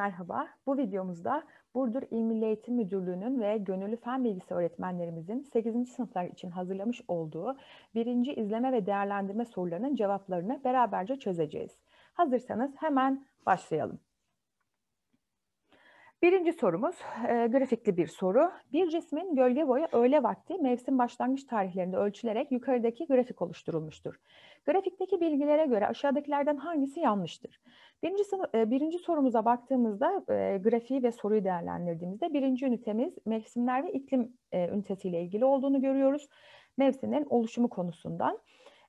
merhaba. Bu videomuzda Burdur İl Eğitim Müdürlüğü'nün ve gönüllü fen bilgisi öğretmenlerimizin 8. sınıflar için hazırlamış olduğu birinci izleme ve değerlendirme sorularının cevaplarını beraberce çözeceğiz. Hazırsanız hemen başlayalım. Birinci sorumuz e, grafikli bir soru. Bir cismin gölge boyu öğle vakti mevsim başlangıç tarihlerinde ölçülerek yukarıdaki grafik oluşturulmuştur. Grafikteki bilgilere göre aşağıdakilerden hangisi yanlıştır? Birinci, e, birinci sorumuza baktığımızda e, grafiği ve soruyu değerlendirdiğimizde birinci ünitemiz mevsimler ve iklim e, ünitesiyle ilgili olduğunu görüyoruz. Mevsimlerin oluşumu konusundan.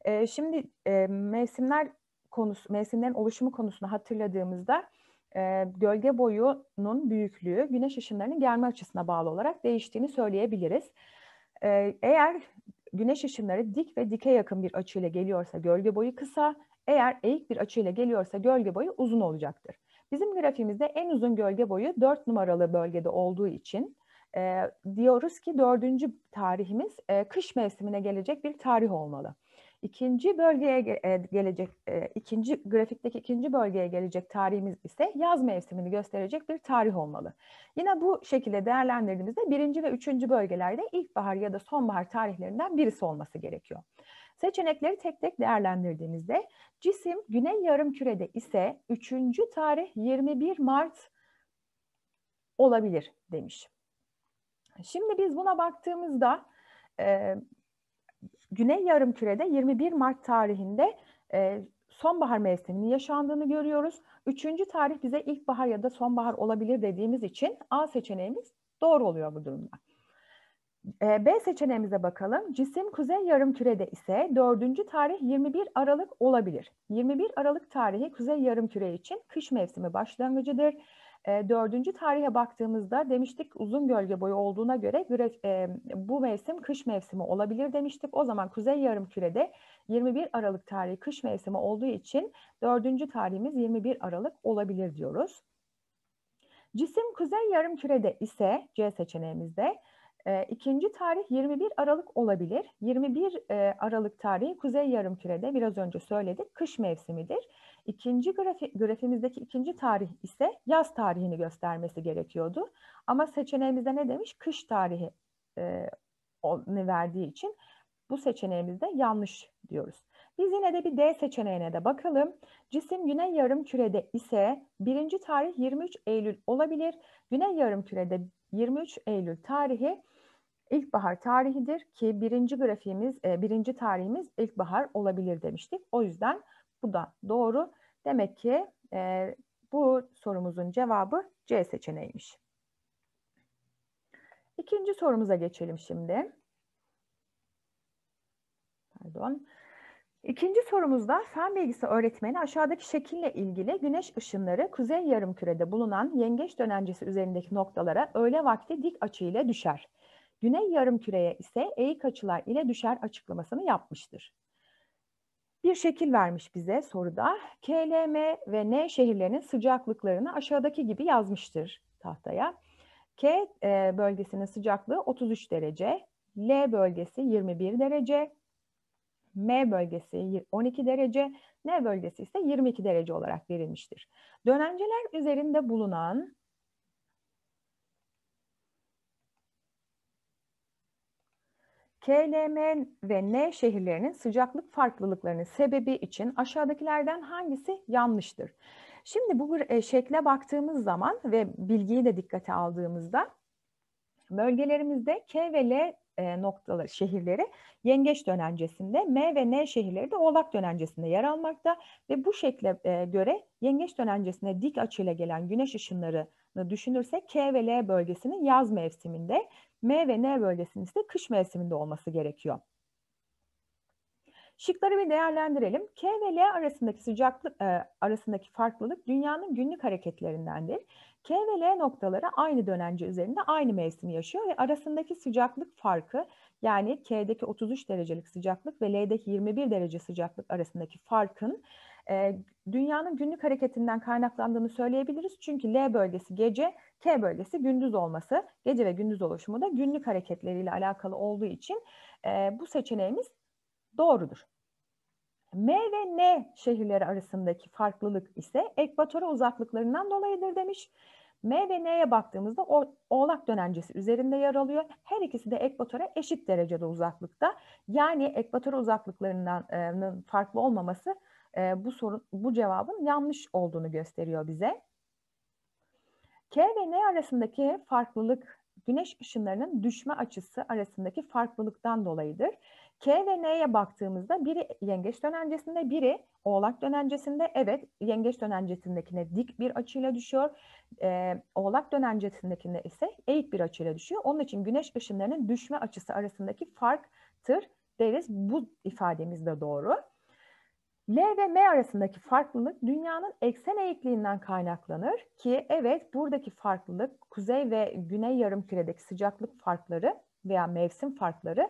E, şimdi e, mevsimler konusu, mevsimlerin oluşumu konusunu hatırladığımızda e, gölge boyunun büyüklüğü güneş ışınlarının gelme açısına bağlı olarak değiştiğini söyleyebiliriz. E, eğer güneş ışınları dik ve dike yakın bir açıyla geliyorsa gölge boyu kısa, eğer eğik bir açıyla geliyorsa gölge boyu uzun olacaktır. Bizim grafiğimizde en uzun gölge boyu 4 numaralı bölgede olduğu için e, diyoruz ki dördüncü tarihimiz e, kış mevsimine gelecek bir tarih olmalı. İkinci bölgeye e, gelecek, e, ikinci grafikteki ikinci bölgeye gelecek tarihimiz ise yaz mevsimini gösterecek bir tarih olmalı. Yine bu şekilde değerlendirdiğimizde birinci ve üçüncü bölgelerde ilkbahar ya da sonbahar tarihlerinden birisi olması gerekiyor. Seçenekleri tek tek değerlendirdiğimizde cisim güney yarım kürede ise üçüncü tarih 21 Mart olabilir demiş. Şimdi biz buna baktığımızda e, Güney Yarımküre'de 21 Mart tarihinde e, sonbahar mevsiminin yaşandığını görüyoruz. Üçüncü tarih bize ilkbahar ya da sonbahar olabilir dediğimiz için A seçeneğimiz doğru oluyor bu durumda. E, B seçeneğimize bakalım. Cisim kuzey yarımkürede ise dördüncü tarih 21 Aralık olabilir. 21 Aralık tarihi kuzey yarımküre için kış mevsimi başlangıcıdır. E, dördüncü tarihe baktığımızda demiştik uzun gölge boyu olduğuna göre güreş, e, bu mevsim kış mevsimi olabilir demiştik. O zaman Kuzey Yarımküre'de 21 Aralık tarihi kış mevsimi olduğu için dördüncü tarihimiz 21 Aralık olabilir diyoruz. Cisim Kuzey Yarımküre'de ise C seçeneğimizde e, ikinci tarih 21 Aralık olabilir. 21 e, Aralık tarihi Kuzey Yarımküre'de biraz önce söyledik kış mevsimidir. İkinci grafi, grafimizdeki ikinci tarih ise yaz tarihini göstermesi gerekiyordu. Ama seçeneğimizde ne demiş? Kış tarihi e, verdiği için bu seçeneğimizde yanlış diyoruz. Biz yine de bir D seçeneğine de bakalım. Cisim güney yarım kürede ise birinci tarih 23 Eylül olabilir. Güney yarım kürede 23 Eylül tarihi ilkbahar tarihidir ki birinci grafiğimiz, e, birinci tarihimiz ilkbahar olabilir demiştik. O yüzden bu da doğru. Demek ki e, bu sorumuzun cevabı C seçeneğiymiş. İkinci sorumuza geçelim şimdi. Pardon. İkinci sorumuzda fen bilgisi öğretmeni aşağıdaki şekille ilgili güneş ışınları kuzey yarımkürede bulunan yengeç dönencesi üzerindeki noktalara öğle vakti dik açıyla düşer. Güney yarımküreye ise eğik açılar ile düşer açıklamasını yapmıştır. Bir şekil vermiş bize soruda. KLM ve N şehirlerinin sıcaklıklarını aşağıdaki gibi yazmıştır tahtaya. K e, bölgesinin sıcaklığı 33 derece, L bölgesi 21 derece, M bölgesi 12 derece, N bölgesi ise 22 derece olarak verilmiştir. Dönenceler üzerinde bulunan KLM ve N şehirlerinin sıcaklık farklılıklarının sebebi için aşağıdakilerden hangisi yanlıştır? Şimdi bu e, şekle baktığımız zaman ve bilgiyi de dikkate aldığımızda bölgelerimizde K ve L e, noktaları şehirleri yengeç dönencesinde, M ve N şehirleri de oğlak dönencesinde yer almakta ve bu şekle e, göre yengeç dönencesinde dik açıyla gelen güneş ışınları düşünürsek K ve L bölgesinin yaz mevsiminde, M ve N bölgesinin ise kış mevsiminde olması gerekiyor. Şıkları bir değerlendirelim. K ve L arasındaki sıcaklık e, arasındaki farklılık dünyanın günlük hareketlerindendir. K ve L noktaları aynı dönence üzerinde aynı mevsimi yaşıyor ve arasındaki sıcaklık farkı yani K'deki 33 derecelik sıcaklık ve L'deki 21 derece sıcaklık arasındaki farkın e, dünyanın günlük hareketinden kaynaklandığını söyleyebiliriz. Çünkü L bölgesi gece, K bölgesi gündüz olması, gece ve gündüz oluşumu da günlük hareketleriyle alakalı olduğu için e, bu seçeneğimiz doğrudur. M ve N şehirleri arasındaki farklılık ise ekvatora uzaklıklarından dolayıdır demiş. M ve N'ye baktığımızda o, oğlak dönencesi üzerinde yer alıyor. Her ikisi de ekvatora eşit derecede uzaklıkta. Yani ekvatora uzaklıklarının e, farklı olmaması e, bu sorun bu cevabın yanlış olduğunu gösteriyor bize. K ve N arasındaki farklılık güneş ışınlarının düşme açısı arasındaki farklılıktan dolayıdır. K ve N'ye baktığımızda biri yengeç dönencesinde, biri oğlak dönencesinde. Evet, yengeç dönencesindekine dik bir açıyla düşüyor. Ee, oğlak dönencesindekine ise eğik bir açıyla düşüyor. Onun için güneş ışınlarının düşme açısı arasındaki farktır deriz. Bu ifademiz de doğru. L ve M arasındaki farklılık dünyanın eksen eğikliğinden kaynaklanır ki evet buradaki farklılık kuzey ve güney yarımküredeki sıcaklık farkları veya mevsim farkları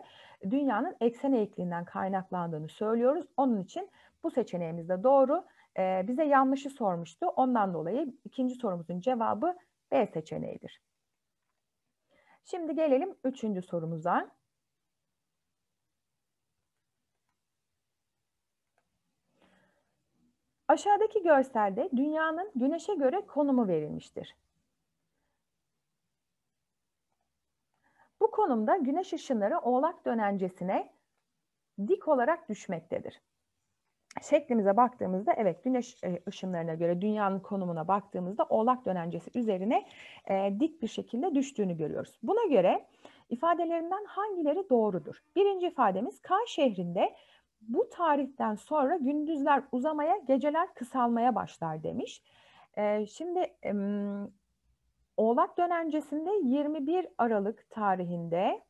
dünyanın eksen eğikliğinden kaynaklandığını söylüyoruz. Onun için bu seçeneğimiz de doğru. Ee, bize yanlışı sormuştu. Ondan dolayı ikinci sorumuzun cevabı B seçeneğidir. Şimdi gelelim üçüncü sorumuza. Aşağıdaki görselde dünyanın güneşe göre konumu verilmiştir. Bu konumda güneş ışınları oğlak dönencesine dik olarak düşmektedir. Şeklimize baktığımızda evet güneş e, ışınlarına göre dünyanın konumuna baktığımızda oğlak dönencesi üzerine e, dik bir şekilde düştüğünü görüyoruz. Buna göre ifadelerinden hangileri doğrudur? Birinci ifademiz K şehrinde bu tarihten sonra gündüzler uzamaya, geceler kısalmaya başlar demiş. E, şimdi e, Oğlak dönencesinde 21 Aralık tarihinde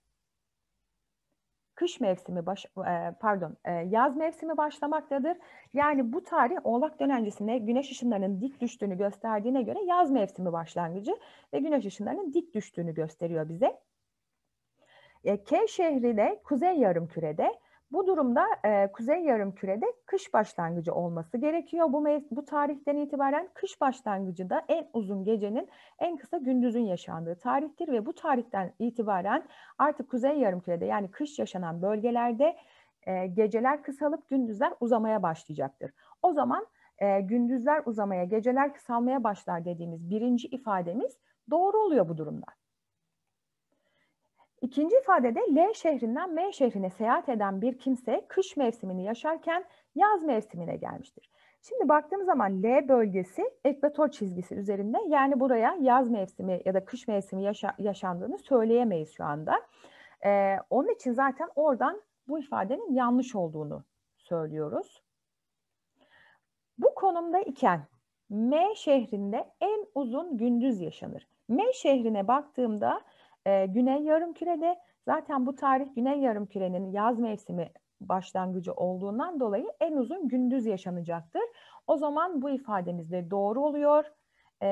kış mevsimi baş, e, pardon e, yaz mevsimi başlamaktadır. Yani bu tarih Oğlak dönencesinde güneş ışınlarının dik düştüğünü gösterdiğine göre yaz mevsimi başlangıcı ve güneş ışınlarının dik düştüğünü gösteriyor bize. E, K şehri de kuzey yarım kürede. Bu durumda e, Kuzey Yarımküre'de kış başlangıcı olması gerekiyor. Bu, bu tarihten itibaren kış başlangıcı da en uzun gecenin en kısa gündüzün yaşandığı tarihtir ve bu tarihten itibaren artık Kuzey Yarımküre'de yani kış yaşanan bölgelerde e, geceler kısalıp gündüzler uzamaya başlayacaktır. O zaman e, gündüzler uzamaya, geceler kısalmaya başlar dediğimiz birinci ifademiz doğru oluyor bu durumda. İkinci ifadede L şehrinden M şehrine seyahat eden bir kimse kış mevsimini yaşarken yaz mevsimine gelmiştir. Şimdi baktığım zaman L bölgesi ekvator çizgisi üzerinde yani buraya yaz mevsimi ya da kış mevsimi yaşa yaşandığını söyleyemeyiz şu anda. Ee, onun için zaten oradan bu ifadenin yanlış olduğunu söylüyoruz. Bu konumda iken M şehrinde en uzun gündüz yaşanır. M şehrine baktığımda e, Güney Yarımküre'de zaten bu tarih Güney Yarımküre'nin yaz mevsimi başlangıcı olduğundan dolayı en uzun gündüz yaşanacaktır. O zaman bu ifademiz de doğru oluyor e,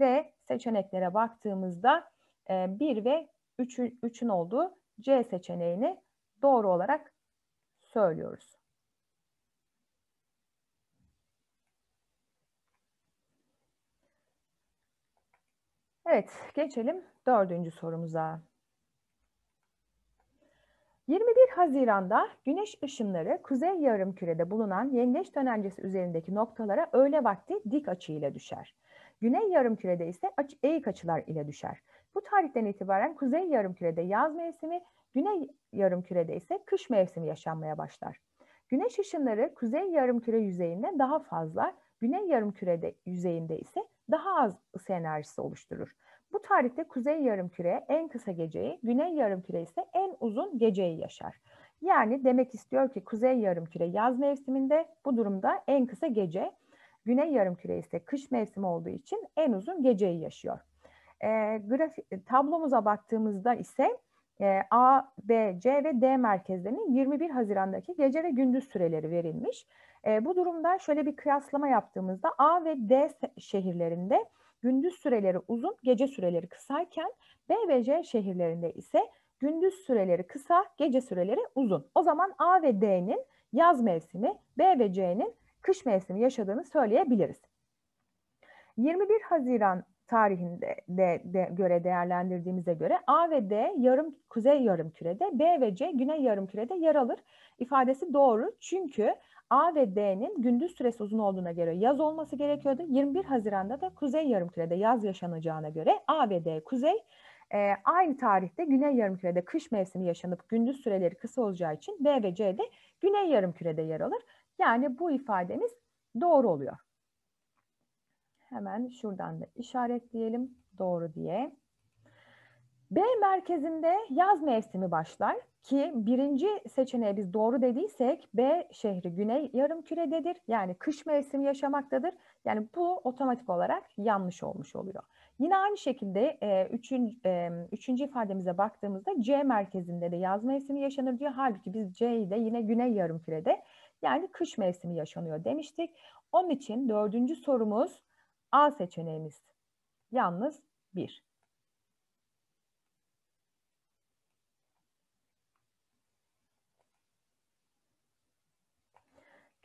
ve seçeneklere baktığımızda e, 1 ve 3'ün olduğu C seçeneğini doğru olarak söylüyoruz. Evet, geçelim dördüncü sorumuza. 21 Haziran'da güneş ışınları kuzey yarım kürede bulunan yengeç dönencesi üzerindeki noktalara öğle vakti dik açıyla düşer. Güney yarım kürede ise aç, eğik açılar ile düşer. Bu tarihten itibaren kuzey yarım kürede yaz mevsimi, güney yarım kürede ise kış mevsimi yaşanmaya başlar. Güneş ışınları kuzey yarım küre yüzeyinde daha fazla, güney yarım kürede yüzeyinde ise daha az ısı enerjisi oluşturur. Bu tarihte kuzey yarımküre en kısa geceyi, güney yarımküre ise en uzun geceyi yaşar. Yani demek istiyor ki kuzey yarımküre yaz mevsiminde bu durumda en kısa gece, güney yarımküre ise kış mevsimi olduğu için en uzun geceyi yaşıyor. E, ee, grafik, tablomuza baktığımızda ise e, A, B, C ve D merkezlerinin 21 Haziran'daki gece ve gündüz süreleri verilmiş. E, bu durumda şöyle bir kıyaslama yaptığımızda A ve D şehirlerinde gündüz süreleri uzun, gece süreleri kısayken B ve C şehirlerinde ise gündüz süreleri kısa, gece süreleri uzun. O zaman A ve D'nin yaz mevsimi, B ve C'nin kış mevsimi yaşadığını söyleyebiliriz. 21 Haziran tarihinde de, de göre değerlendirdiğimize göre A ve D yarım kuzey yarım kürede, B ve C güney yarım kürede yer alır ifadesi doğru. Çünkü A ve D'nin gündüz süresi uzun olduğuna göre yaz olması gerekiyordu. 21 Haziran'da da Kuzey Yarımküre'de yaz yaşanacağına göre A ve D kuzey, e, aynı tarihte Güney Yarımküre'de kış mevsimi yaşanıp gündüz süreleri kısa olacağı için B ve C de Güney Yarımküre'de yer alır. Yani bu ifademiz doğru oluyor. Hemen şuradan da işaretleyelim doğru diye. B merkezinde yaz mevsimi başlar ki birinci seçeneğe biz doğru dediysek B şehri güney yarım kürededir. Yani kış mevsimi yaşamaktadır. Yani bu otomatik olarak yanlış olmuş oluyor. Yine aynı şekilde e, üçün, e, üçüncü ifademize baktığımızda C merkezinde de yaz mevsimi yaşanır diyor. Halbuki biz C'yi de yine güney yarım kürede yani kış mevsimi yaşanıyor demiştik. Onun için dördüncü sorumuz A seçeneğimiz yalnız bir.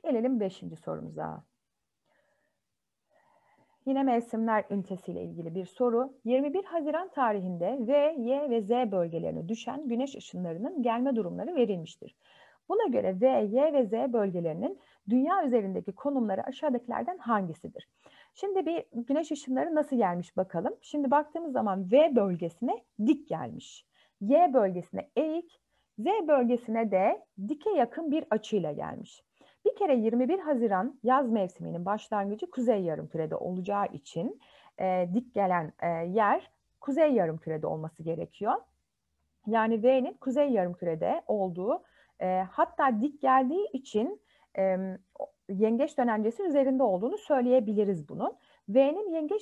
Gelelim beşinci sorumuza. Yine mevsimler ünitesiyle ilgili bir soru. 21 Haziran tarihinde V, Y ve Z bölgelerine düşen güneş ışınlarının gelme durumları verilmiştir. Buna göre V, Y ve Z bölgelerinin dünya üzerindeki konumları aşağıdakilerden hangisidir? Şimdi bir güneş ışınları nasıl gelmiş bakalım. Şimdi baktığımız zaman V bölgesine dik gelmiş. Y bölgesine eğik, Z bölgesine de dike yakın bir açıyla gelmiş. Bir kere 21 Haziran yaz mevsiminin başlangıcı Kuzey Yarımküre'de olacağı için e, dik gelen e, yer Kuzey Yarımküre'de olması gerekiyor. Yani V'nin Kuzey Yarımküre'de olduğu e, hatta dik geldiği için e, yengeç dönencesi üzerinde olduğunu söyleyebiliriz bunun. V'nin yengeç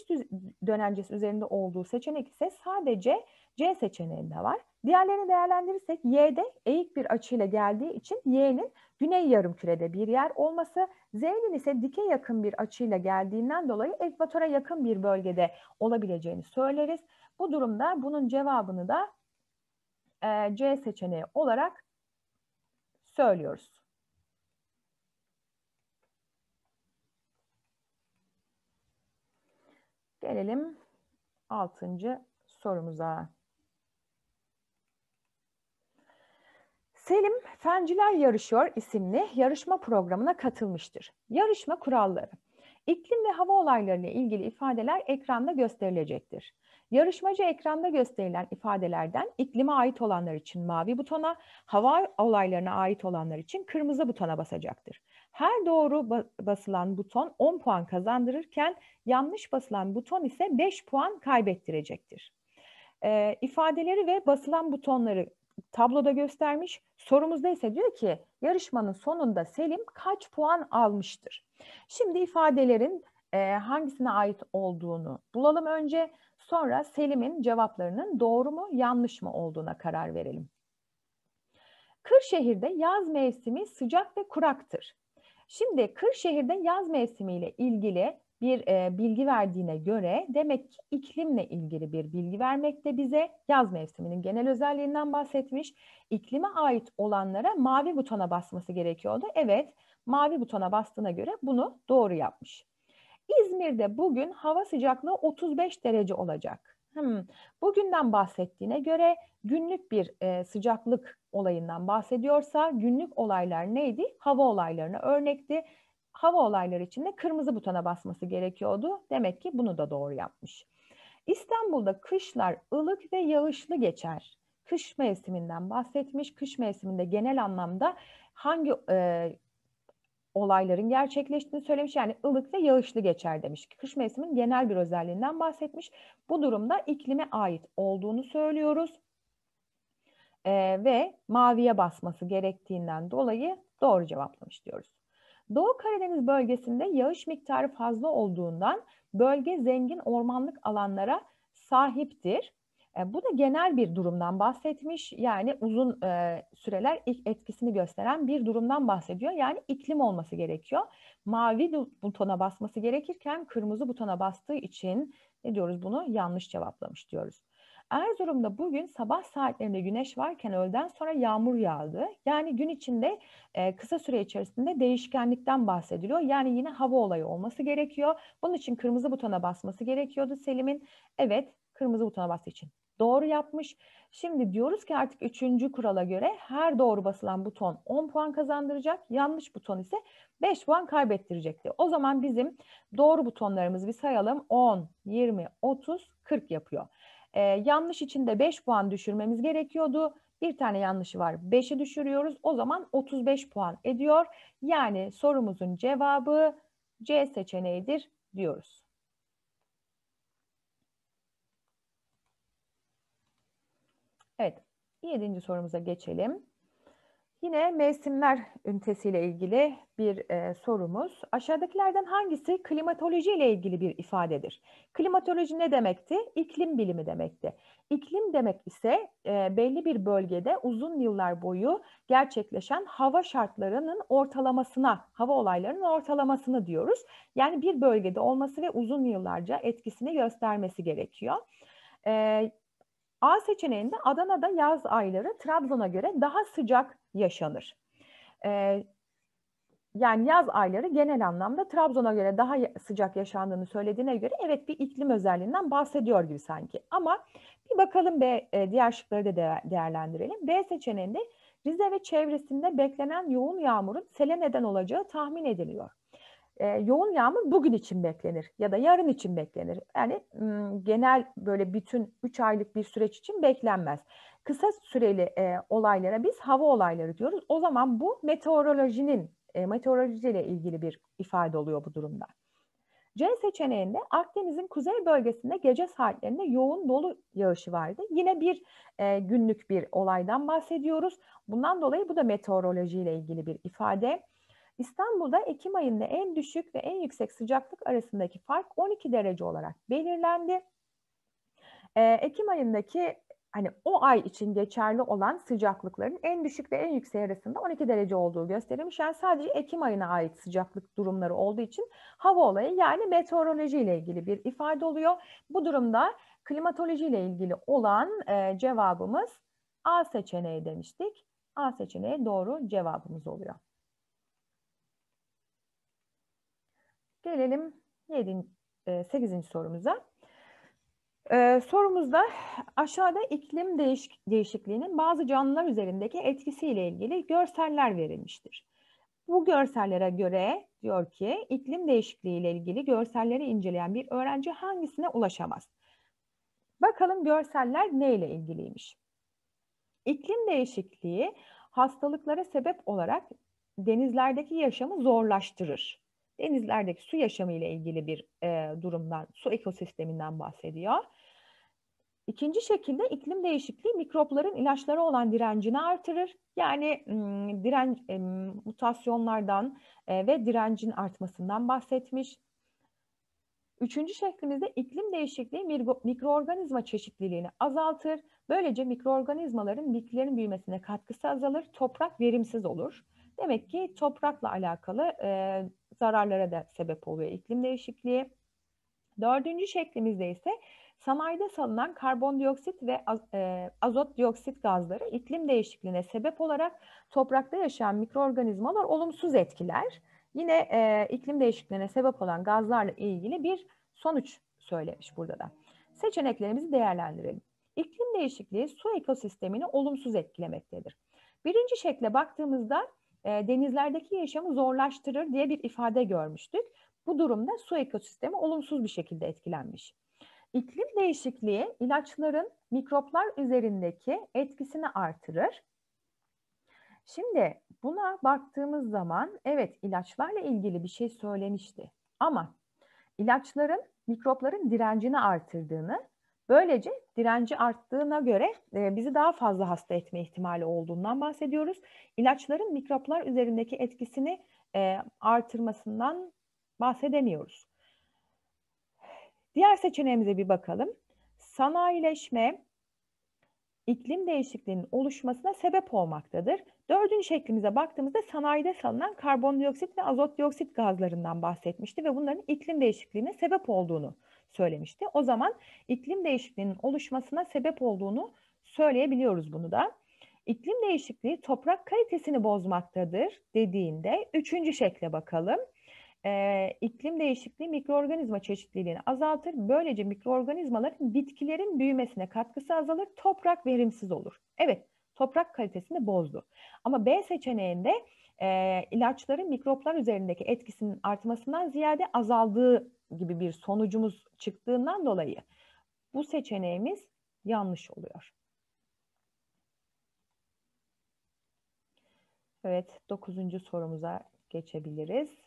dönencesi üzerinde olduğu seçenek ise sadece C seçeneğinde var. Diğerlerini değerlendirirsek Y'de eğik bir açıyla geldiği için Y'nin güney yarım kürede bir yer olması, Z'nin ise dike yakın bir açıyla geldiğinden dolayı ekvatora yakın bir bölgede olabileceğini söyleriz. Bu durumda bunun cevabını da e, C seçeneği olarak söylüyoruz. Gelelim altıncı sorumuza. Selim Fenciler Yarışıyor isimli yarışma programına katılmıştır. Yarışma kuralları. İklim ve hava olaylarıyla ilgili ifadeler ekranda gösterilecektir. Yarışmacı ekranda gösterilen ifadelerden iklime ait olanlar için mavi butona, hava olaylarına ait olanlar için kırmızı butona basacaktır. Her doğru basılan buton 10 puan kazandırırken yanlış basılan buton ise 5 puan kaybettirecektir. E, ifadeleri ve basılan butonları tabloda göstermiş. Sorumuzda ise diyor ki yarışmanın sonunda Selim kaç puan almıştır? Şimdi ifadelerin e, hangisine ait olduğunu bulalım önce. Sonra Selim'in cevaplarının doğru mu yanlış mı olduğuna karar verelim. Kırşehir'de yaz mevsimi sıcak ve kuraktır. Şimdi Kırşehir'de yaz mevsimiyle ilgili bir e, bilgi verdiğine göre demek ki iklimle ilgili bir bilgi vermekte bize yaz mevsiminin genel özelliğinden bahsetmiş. İklime ait olanlara mavi butona basması gerekiyordu. Evet, mavi butona bastığına göre bunu doğru yapmış. İzmir'de bugün hava sıcaklığı 35 derece olacak. Hmm. Bugünden bahsettiğine göre günlük bir e, sıcaklık olayından bahsediyorsa günlük olaylar neydi? Hava olaylarına örnekti hava olayları için de kırmızı butona basması gerekiyordu. Demek ki bunu da doğru yapmış. İstanbul'da kışlar ılık ve yağışlı geçer. Kış mevsiminden bahsetmiş. Kış mevsiminde genel anlamda hangi e, olayların gerçekleştiğini söylemiş. Yani ılık ve yağışlı geçer demiş. Kış mevsiminin genel bir özelliğinden bahsetmiş. Bu durumda iklime ait olduğunu söylüyoruz. E, ve maviye basması gerektiğinden dolayı doğru cevaplamış diyoruz. Doğu Karadeniz bölgesinde yağış miktarı fazla olduğundan bölge zengin ormanlık alanlara sahiptir. E, bu da genel bir durumdan bahsetmiş. Yani uzun e, süreler ilk etkisini gösteren bir durumdan bahsediyor. Yani iklim olması gerekiyor. Mavi butona basması gerekirken kırmızı butona bastığı için ne diyoruz bunu? Yanlış cevaplamış diyoruz. Erzurum'da bugün sabah saatlerinde güneş varken öğleden sonra yağmur yağdı. Yani gün içinde e, kısa süre içerisinde değişkenlikten bahsediliyor. Yani yine hava olayı olması gerekiyor. Bunun için kırmızı butona basması gerekiyordu Selim'in. Evet kırmızı butona bastığı için doğru yapmış. Şimdi diyoruz ki artık üçüncü kurala göre her doğru basılan buton 10 puan kazandıracak. Yanlış buton ise 5 puan kaybettirecekti. O zaman bizim doğru butonlarımızı bir sayalım. 10, 20, 30, 40 yapıyor. E, yanlış için de 5 puan düşürmemiz gerekiyordu. Bir tane yanlışı var. 5'i düşürüyoruz. O zaman 35 puan ediyor. Yani sorumuzun cevabı C seçeneğidir diyoruz. Evet. Yedinci sorumuza geçelim. Yine mevsimler ünitesiyle ilgili bir e, sorumuz. Aşağıdakilerden hangisi klimatoloji ile ilgili bir ifadedir? Klimatoloji ne demekti? İklim bilimi demekti. İklim demek ise e, belli bir bölgede uzun yıllar boyu gerçekleşen hava şartlarının ortalamasına, hava olaylarının ortalamasını diyoruz. Yani bir bölgede olması ve uzun yıllarca etkisini göstermesi gerekiyor. E, A seçeneğinde Adana'da yaz ayları Trabzon'a göre daha sıcak yaşanır. E, yani yaz ayları genel anlamda Trabzon'a göre daha sıcak yaşandığını söylediğine göre evet bir iklim özelliğinden bahsediyor gibi sanki. Ama bir bakalım B, e, diğer şıkları da değerlendirelim. B seçeneğinde Rize ve çevresinde beklenen yoğun yağmurun sele neden olacağı tahmin ediliyor. E, yoğun yağmur bugün için beklenir ya da yarın için beklenir. Yani genel böyle bütün 3 aylık bir süreç için beklenmez kısa süreli e, olaylara biz hava olayları diyoruz. O zaman bu meteorolojinin, e, meteorolojiyle ilgili bir ifade oluyor bu durumda. C seçeneğinde Akdeniz'in kuzey bölgesinde gece saatlerinde yoğun dolu yağışı vardı. Yine bir e, günlük bir olaydan bahsediyoruz. Bundan dolayı bu da meteorolojiyle ilgili bir ifade. İstanbul'da Ekim ayında en düşük ve en yüksek sıcaklık arasındaki fark 12 derece olarak belirlendi. Ee, Ekim ayındaki hani o ay için geçerli olan sıcaklıkların en düşük ve en yüksek arasında 12 derece olduğu gösterilmiş. Yani sadece Ekim ayına ait sıcaklık durumları olduğu için hava olayı yani meteoroloji ile ilgili bir ifade oluyor. Bu durumda klimatoloji ile ilgili olan e, cevabımız A seçeneği demiştik. A seçeneği doğru cevabımız oluyor. Gelelim 7. 8. E, sorumuza. Ee, sorumuzda aşağıda iklim değiş değişikliğinin bazı canlılar üzerindeki etkisiyle ilgili görseller verilmiştir. Bu görsellere göre diyor ki iklim değişikliği ile ilgili görselleri inceleyen bir öğrenci hangisine ulaşamaz? Bakalım görseller ne ile ilgiliymiş? İklim değişikliği hastalıklara sebep olarak denizlerdeki yaşamı zorlaştırır. Denizlerdeki su yaşamı ile ilgili bir e, durumdan, su ekosisteminden bahsediyor. İkinci şekilde iklim değişikliği mikropların ilaçlara olan direncini artırır. Yani direnç mutasyonlardan e, ve direncin artmasından bahsetmiş. Üçüncü şeklimizde iklim değişikliği mikroorganizma çeşitliliğini azaltır. Böylece mikroorganizmaların bitkilerin büyümesine katkısı azalır, toprak verimsiz olur. Demek ki toprakla alakalı e, zararlara da sebep oluyor iklim değişikliği. Dördüncü şeklimizde ise Sanayide salınan karbondioksit ve e, azot dioksit gazları iklim değişikliğine sebep olarak toprakta yaşayan mikroorganizmalar olumsuz etkiler. Yine e, iklim değişikliğine sebep olan gazlarla ilgili bir sonuç söylemiş burada da. Seçeneklerimizi değerlendirelim. İklim değişikliği su ekosistemini olumsuz etkilemektedir. Birinci şekle baktığımızda e, denizlerdeki yaşamı zorlaştırır diye bir ifade görmüştük. Bu durumda su ekosistemi olumsuz bir şekilde etkilenmiş. İklim değişikliği ilaçların mikroplar üzerindeki etkisini artırır. Şimdi buna baktığımız zaman evet ilaçlarla ilgili bir şey söylemişti ama ilaçların mikropların direncini artırdığını, böylece direnci arttığına göre e, bizi daha fazla hasta etme ihtimali olduğundan bahsediyoruz. İlaçların mikroplar üzerindeki etkisini e, artırmasından bahsedemiyoruz. Diğer seçeneğimize bir bakalım. Sanayileşme iklim değişikliğinin oluşmasına sebep olmaktadır. Dördüncü şeklimize baktığımızda sanayide salınan karbondioksit ve azot dioksit gazlarından bahsetmişti ve bunların iklim değişikliğine sebep olduğunu söylemişti. O zaman iklim değişikliğinin oluşmasına sebep olduğunu söyleyebiliyoruz bunu da. İklim değişikliği toprak kalitesini bozmaktadır dediğinde üçüncü şekle bakalım e, iklim değişikliği mikroorganizma çeşitliliğini azaltır. Böylece mikroorganizmaların bitkilerin büyümesine katkısı azalır, toprak verimsiz olur. Evet, toprak kalitesini bozdu. Ama B seçeneğinde e, ilaçların mikroplar üzerindeki etkisinin artmasından ziyade azaldığı gibi bir sonucumuz çıktığından dolayı bu seçeneğimiz yanlış oluyor. Evet, dokuzuncu sorumuza geçebiliriz.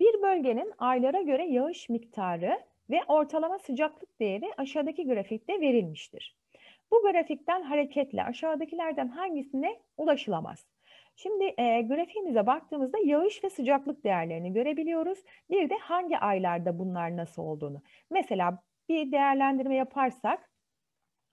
Bir bölgenin aylara göre yağış miktarı ve ortalama sıcaklık değeri aşağıdaki grafikte verilmiştir. Bu grafikten hareketle aşağıdakilerden hangisine ulaşılamaz? Şimdi e, grafiğimize baktığımızda yağış ve sıcaklık değerlerini görebiliyoruz. Bir de hangi aylarda bunlar nasıl olduğunu. Mesela bir değerlendirme yaparsak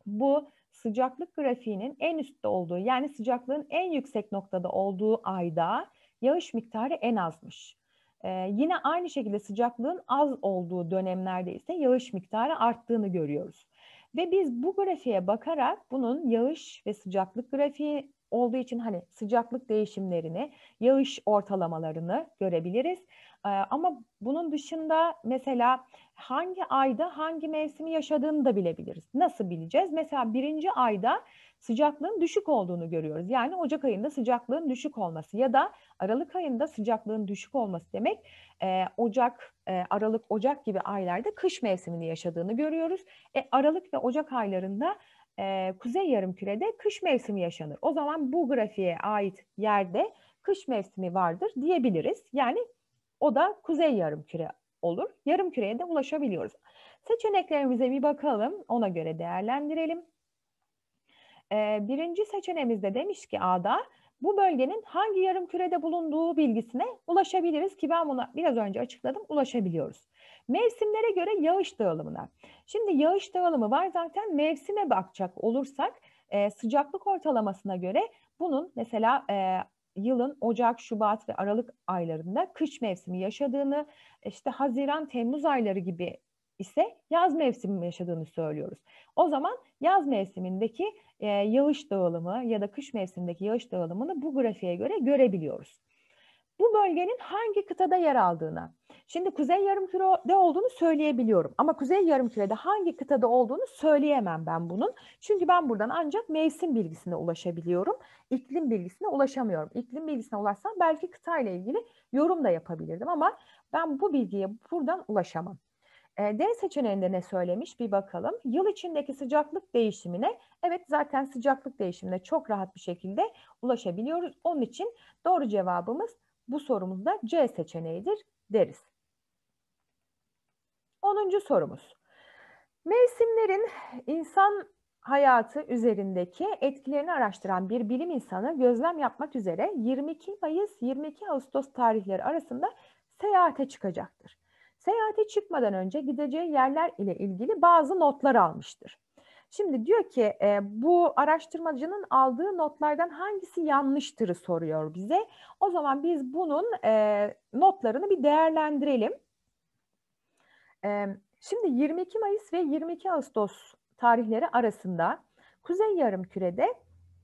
bu sıcaklık grafiğinin en üstte olduğu yani sıcaklığın en yüksek noktada olduğu ayda yağış miktarı en azmış. Ee, yine aynı şekilde sıcaklığın az olduğu dönemlerde ise yağış miktarı arttığını görüyoruz. Ve biz bu grafiğe bakarak bunun yağış ve sıcaklık grafiği olduğu için hani sıcaklık değişimlerini, yağış ortalamalarını görebiliriz. Ee, ama bunun dışında mesela hangi ayda hangi mevsimi yaşadığını da bilebiliriz. Nasıl bileceğiz? Mesela birinci ayda sıcaklığın düşük olduğunu görüyoruz. Yani Ocak ayında sıcaklığın düşük olması ya da Aralık ayında sıcaklığın düşük olması demek e, Ocak, e, Aralık, Ocak gibi aylarda kış mevsimini yaşadığını görüyoruz. E, Aralık ve Ocak aylarında e, Kuzey Yarımküre'de kış mevsimi yaşanır. O zaman bu grafiğe ait yerde kış mevsimi vardır diyebiliriz. Yani o da Kuzey Yarımküre olur. Yarımküreye de ulaşabiliyoruz. Seçeneklerimize bir bakalım, ona göre değerlendirelim. Ee, birinci seçeneğimizde demiş ki A'da bu bölgenin hangi yarım kürede bulunduğu bilgisine ulaşabiliriz ki ben bunu biraz önce açıkladım ulaşabiliyoruz. Mevsimlere göre yağış dağılımına. Şimdi yağış dağılımı var zaten mevsime bakacak olursak e, sıcaklık ortalamasına göre bunun mesela e, yılın Ocak, Şubat ve Aralık aylarında kış mevsimi yaşadığını, işte Haziran, Temmuz ayları gibi ise yaz mevsimi yaşadığını söylüyoruz. O zaman yaz mevsimindeki e, yağış dağılımı ya da kış mevsimindeki yağış dağılımını bu grafiğe göre görebiliyoruz. Bu bölgenin hangi kıtada yer aldığına, şimdi Kuzey yarım kürede olduğunu söyleyebiliyorum ama Kuzey yarım kürede hangi kıtada olduğunu söyleyemem ben bunun. Çünkü ben buradan ancak mevsim bilgisine ulaşabiliyorum, iklim bilgisine ulaşamıyorum. İklim bilgisine ulaşsam belki kıtayla ilgili yorum da yapabilirdim ama ben bu bilgiye buradan ulaşamam. E, D seçeneğinde ne söylemiş bir bakalım. Yıl içindeki sıcaklık değişimine evet zaten sıcaklık değişimine çok rahat bir şekilde ulaşabiliyoruz. Onun için doğru cevabımız bu sorumuzda C seçeneğidir deriz. 10. sorumuz. Mevsimlerin insan hayatı üzerindeki etkilerini araştıran bir bilim insanı gözlem yapmak üzere 22 Mayıs 22 Ağustos tarihleri arasında seyahate çıkacaktır. Seyahate çıkmadan önce gideceği yerler ile ilgili bazı notlar almıştır. Şimdi diyor ki e, bu araştırmacının aldığı notlardan hangisi yanlıştırı soruyor bize. O zaman biz bunun e, notlarını bir değerlendirelim. E, şimdi 22 Mayıs ve 22 Ağustos tarihleri arasında Kuzey Yarımküre'de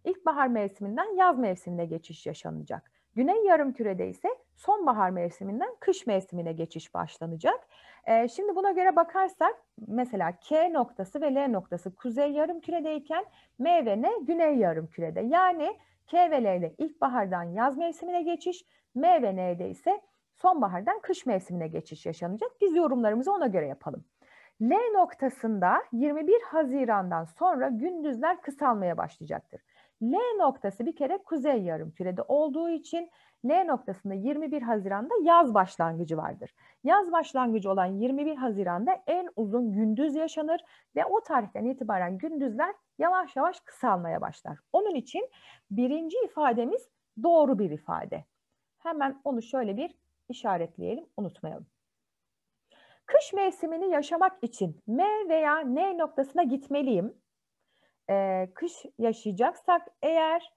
ilkbahar mevsiminden yaz mevsimine geçiş yaşanacak. Güney yarım kürede ise sonbahar mevsiminden kış mevsimine geçiş başlanacak. Ee, şimdi buna göre bakarsak mesela K noktası ve L noktası kuzey yarım yarımküredeyken M ve N güney yarım kürede. Yani K ve L'de ilkbahardan yaz mevsimine geçiş, M ve N'de ise sonbahardan kış mevsimine geçiş yaşanacak. Biz yorumlarımızı ona göre yapalım. L noktasında 21 Haziran'dan sonra gündüzler kısalmaya başlayacaktır. L noktası bir kere kuzey yarım kürede olduğu için L noktasında 21 Haziran'da yaz başlangıcı vardır. Yaz başlangıcı olan 21 Haziran'da en uzun gündüz yaşanır ve o tarihten itibaren gündüzler yavaş yavaş kısalmaya başlar. Onun için birinci ifademiz doğru bir ifade. Hemen onu şöyle bir işaretleyelim, unutmayalım. Kış mevsimini yaşamak için M veya N noktasına gitmeliyim e, kış yaşayacaksak eğer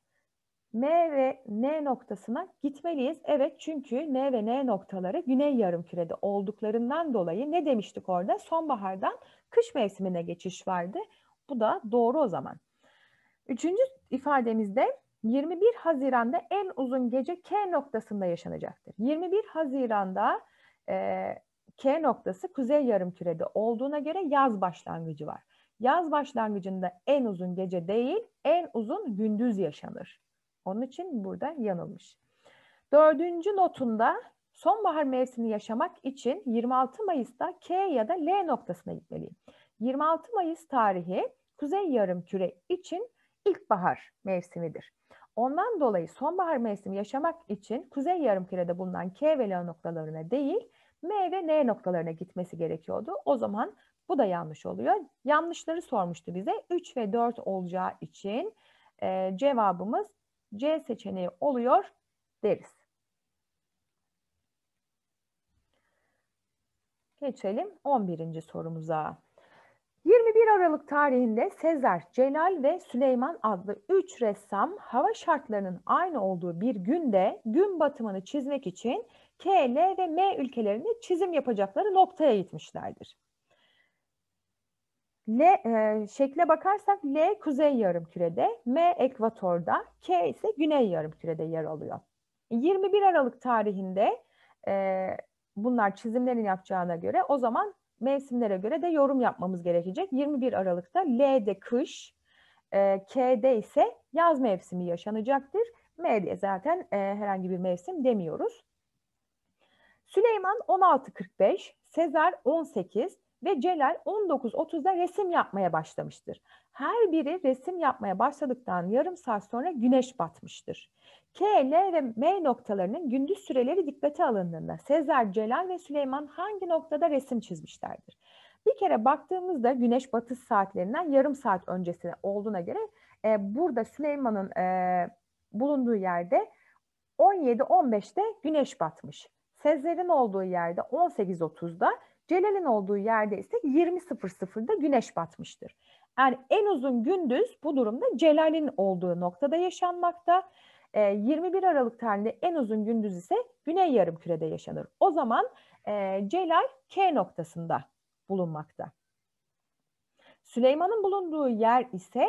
M ve N noktasına gitmeliyiz. Evet çünkü M ve N noktaları güney yarım kürede olduklarından dolayı ne demiştik orada? Sonbahardan kış mevsimine geçiş vardı. Bu da doğru o zaman. Üçüncü ifademizde 21 Haziran'da en uzun gece K noktasında yaşanacaktır. 21 Haziran'da e, K noktası kuzey yarım kürede olduğuna göre yaz başlangıcı var. Yaz başlangıcında en uzun gece değil, en uzun gündüz yaşanır. Onun için burada yanılmış. Dördüncü notunda sonbahar mevsimini yaşamak için 26 Mayıs'ta K ya da L noktasına gitmeliyim. 26 Mayıs tarihi Kuzey yarım küre için ilkbahar mevsimidir. Ondan dolayı sonbahar mevsimi yaşamak için Kuzey yarım kürede bulunan K ve L noktalarına değil, M ve N noktalarına gitmesi gerekiyordu. O zaman bu da yanlış oluyor. Yanlışları sormuştu bize. 3 ve 4 olacağı için e, cevabımız C seçeneği oluyor deriz. Geçelim 11. sorumuza. 21 Aralık tarihinde Sezer, Celal ve Süleyman adlı 3 ressam hava şartlarının aynı olduğu bir günde gün batımını çizmek için K, L ve M ülkelerinde çizim yapacakları noktaya gitmişlerdir. L e, şekle bakarsak L kuzey yarım kürede, M ekvatorda, K ise güney yarım kürede yer alıyor. 21 Aralık tarihinde e, bunlar çizimlerin yapacağına göre o zaman mevsimlere göre de yorum yapmamız gerekecek. 21 Aralık'ta L'de kış, e, K'de ise yaz mevsimi yaşanacaktır. M'de zaten e, herhangi bir mevsim demiyoruz. Süleyman 16.45, Sezar 18, ve Celal 19.30'da resim yapmaya başlamıştır. Her biri resim yapmaya başladıktan yarım saat sonra güneş batmıştır. K, L ve M noktalarının gündüz süreleri dikkate alındığında Sezer, Celal ve Süleyman hangi noktada resim çizmişlerdir? Bir kere baktığımızda güneş batış saatlerinden yarım saat öncesine olduğuna göre e, burada Süleyman'ın e, bulunduğu yerde 17:15'te güneş batmış. Sezer'in olduğu yerde 18.30'da Celal'in olduğu yerde ise 20.00'da güneş batmıştır. Yani en uzun gündüz bu durumda Celal'in olduğu noktada yaşanmakta. 21 ee, Aralık tarihinde en uzun gündüz ise Güney Yarımküre'de yaşanır. O zaman e, Celal K noktasında bulunmakta. Süleyman'ın bulunduğu yer ise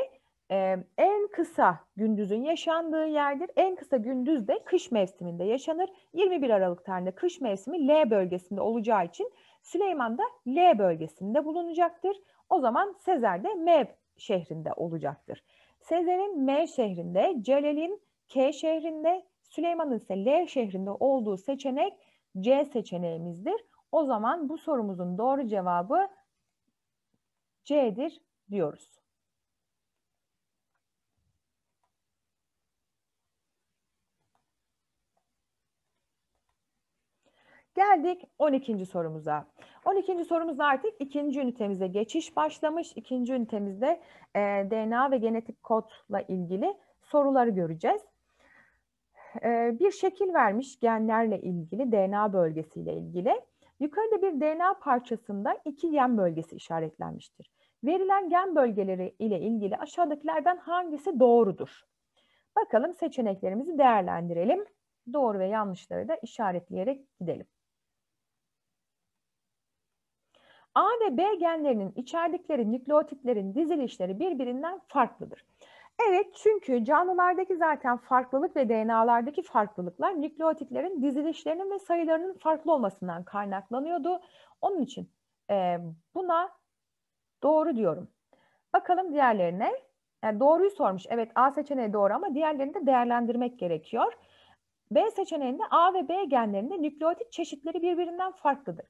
e, en kısa gündüzün yaşandığı yerdir. En kısa gündüz de kış mevsiminde yaşanır. 21 Aralık tarihinde kış mevsimi L bölgesinde olacağı için Süleyman da L bölgesinde bulunacaktır. O zaman Sezar de M şehrinde olacaktır. Sezer'in M şehrinde, Celal'in K şehrinde, Süleyman'ın ise L şehrinde olduğu seçenek C seçeneğimizdir. O zaman bu sorumuzun doğru cevabı C'dir diyoruz. Geldik 12. sorumuza. 12. sorumuzda artık ikinci ünitemize geçiş başlamış. İkinci ünitemizde e, DNA ve genetik kodla ilgili soruları göreceğiz. E, bir şekil vermiş genlerle ilgili, DNA bölgesiyle ilgili. Yukarıda bir DNA parçasında iki gen bölgesi işaretlenmiştir. Verilen gen bölgeleri ile ilgili aşağıdakilerden hangisi doğrudur? Bakalım seçeneklerimizi değerlendirelim. Doğru ve yanlışları da işaretleyerek gidelim. A ve B genlerinin içerdikleri nükleotitlerin dizilişleri birbirinden farklıdır. Evet çünkü canlılardaki zaten farklılık ve DNA'lardaki farklılıklar nükleotitlerin dizilişlerinin ve sayılarının farklı olmasından kaynaklanıyordu. Onun için e, buna doğru diyorum. Bakalım diğerlerine. Yani e, doğruyu sormuş. Evet A seçeneği doğru ama diğerlerini de değerlendirmek gerekiyor. B seçeneğinde A ve B genlerinde nükleotit çeşitleri birbirinden farklıdır.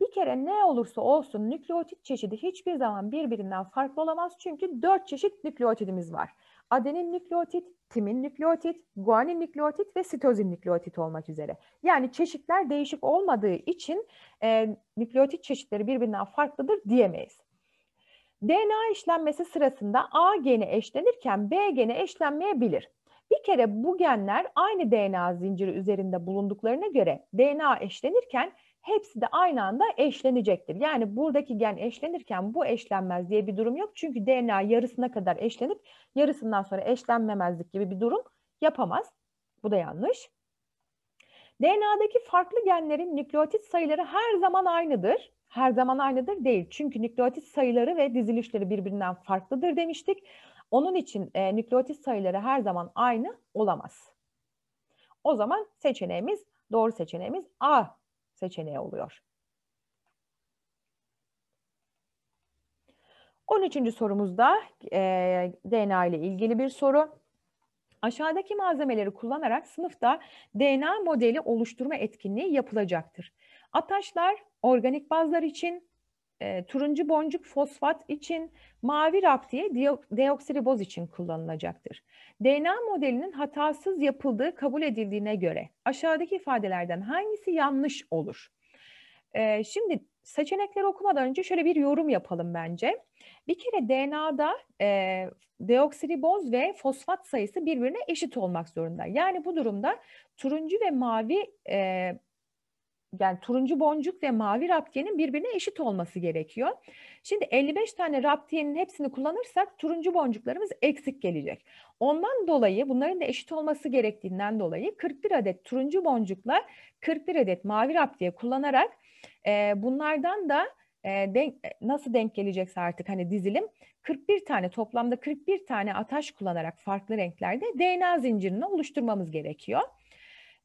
Bir kere ne olursa olsun nükleotit çeşidi hiçbir zaman birbirinden farklı olamaz. Çünkü dört çeşit nükleotidimiz var. Adenin nükleotit, timin nükleotit, guanin nükleotit ve sitozin nükleotit olmak üzere. Yani çeşitler değişik olmadığı için e, nükleotit çeşitleri birbirinden farklıdır diyemeyiz. DNA işlenmesi sırasında A geni eşlenirken B geni eşlenmeyebilir. Bir kere bu genler aynı DNA zinciri üzerinde bulunduklarına göre DNA eşlenirken hepsi de aynı anda eşlenecektir. Yani buradaki gen eşlenirken bu eşlenmez diye bir durum yok. Çünkü DNA yarısına kadar eşlenip yarısından sonra eşlenmemezlik gibi bir durum yapamaz. Bu da yanlış. DNA'daki farklı genlerin nükleotit sayıları her zaman aynıdır. Her zaman aynıdır değil. Çünkü nükleotit sayıları ve dizilişleri birbirinden farklıdır demiştik. Onun için e, nükleotit sayıları her zaman aynı olamaz. O zaman seçeneğimiz, doğru seçeneğimiz A seçeneği oluyor. 13. sorumuzda e, DNA ile ilgili bir soru. Aşağıdaki malzemeleri kullanarak sınıfta DNA modeli oluşturma etkinliği yapılacaktır. Ataşlar organik bazlar için, e, turuncu boncuk fosfat için mavi raptiye deoksiriboz için kullanılacaktır. DNA modelinin hatasız yapıldığı kabul edildiğine göre aşağıdaki ifadelerden hangisi yanlış olur? E, şimdi seçenekleri okumadan önce şöyle bir yorum yapalım bence. Bir kere DNA'da e, deoksiriboz ve fosfat sayısı birbirine eşit olmak zorunda. Yani bu durumda turuncu ve mavi e, yani turuncu boncuk ve mavi raptiyenin birbirine eşit olması gerekiyor. Şimdi 55 tane raptiyenin hepsini kullanırsak turuncu boncuklarımız eksik gelecek. Ondan dolayı bunların da eşit olması gerektiğinden dolayı 41 adet turuncu boncukla 41 adet mavi raptiye kullanarak e, bunlardan da e, denk, e, nasıl denk gelecekse artık hani dizilim 41 tane toplamda 41 tane ataş kullanarak farklı renklerde DNA zincirini oluşturmamız gerekiyor.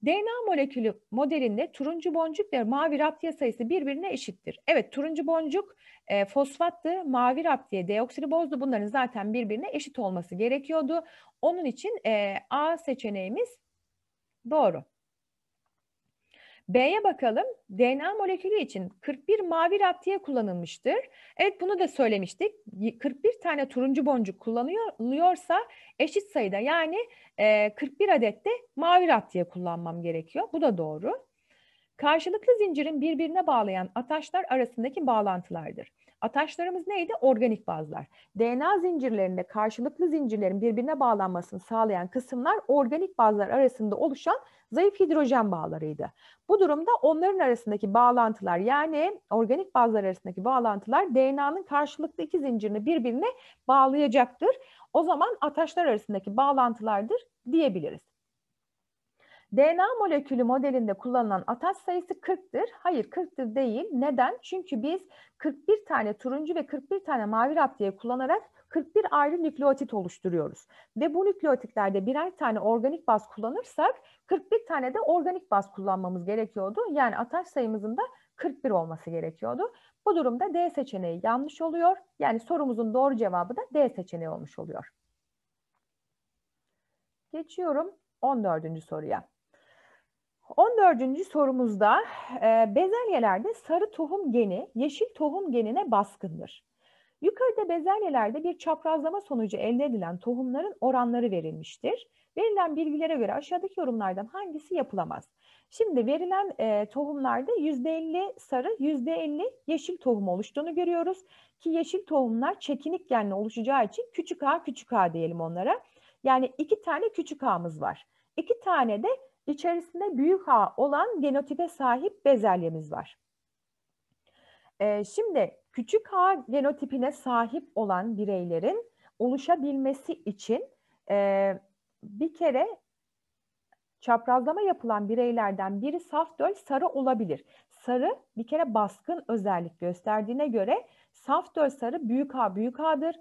DNA molekülü modelinde turuncu boncuk ve mavi raptiye sayısı birbirine eşittir. Evet turuncu boncuk e, fosfattı, mavi raptiye deoksiribozdu. Bunların zaten birbirine eşit olması gerekiyordu. Onun için e, A seçeneğimiz doğru. B'ye bakalım. DNA molekülü için 41 mavi raptiye kullanılmıştır. Evet bunu da söylemiştik. 41 tane turuncu boncuk kullanılıyorsa eşit sayıda yani 41 adet de mavi raptiye kullanmam gerekiyor. Bu da doğru. Karşılıklı zincirin birbirine bağlayan ataşlar arasındaki bağlantılardır. Ataşlarımız neydi? Organik bazlar. DNA zincirlerinde karşılıklı zincirlerin birbirine bağlanmasını sağlayan kısımlar organik bazlar arasında oluşan zayıf hidrojen bağlarıydı. Bu durumda onların arasındaki bağlantılar yani organik bazlar arasındaki bağlantılar DNA'nın karşılıklı iki zincirini birbirine bağlayacaktır. O zaman ataşlar arasındaki bağlantılardır diyebiliriz. DNA molekülü modelinde kullanılan ataş sayısı 40'tır. Hayır 40'tır değil. Neden? Çünkü biz 41 tane turuncu ve 41 tane mavi raptiye kullanarak 41 ayrı nükleotit oluşturuyoruz. Ve bu nükleotitlerde birer tane organik baz kullanırsak 41 tane de organik baz kullanmamız gerekiyordu. Yani ataş sayımızın da 41 olması gerekiyordu. Bu durumda D seçeneği yanlış oluyor. Yani sorumuzun doğru cevabı da D seçeneği olmuş oluyor. Geçiyorum 14. soruya. 14. sorumuzda bezelyelerde sarı tohum geni yeşil tohum genine baskındır. Yukarıda bezelyelerde bir çaprazlama sonucu elde edilen tohumların oranları verilmiştir. Verilen bilgilere göre aşağıdaki yorumlardan hangisi yapılamaz? Şimdi verilen e, tohumlarda %50 sarı, %50 yeşil tohum oluştuğunu görüyoruz. Ki yeşil tohumlar çekinik genle oluşacağı için küçük A küçük A diyelim onlara. Yani iki tane küçük A'mız var. İki tane de içerisinde büyük A olan genotipe sahip bezelyemiz var. Ee, şimdi küçük H genotipine sahip olan bireylerin oluşabilmesi için e, bir kere çaprazlama yapılan bireylerden biri saf döl sarı olabilir. Sarı bir kere baskın özellik gösterdiğine göre saf döl sarı büyük A büyük A'dır.